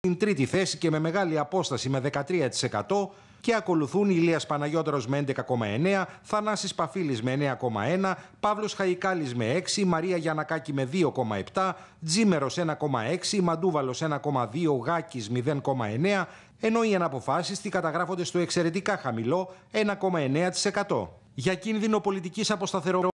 Την τρίτη θέση και με μεγάλη απόσταση με 13% και ακολουθούν Ηλίας Παναγιώτερος με 11,9, Θανάσης Παφίλης με 9,1, Παύλος Χαϊκάλης με 6, Μαρία Γιανακάκη με 2,7, Τζίμερος 1,6, Μαντούβαλος 1,2, Γάκης 0,9, ενώ οι αναποφάσει καταγράφονται στο εξαιρετικά χαμηλό 1,9%. Για κίνδυνο πολιτικής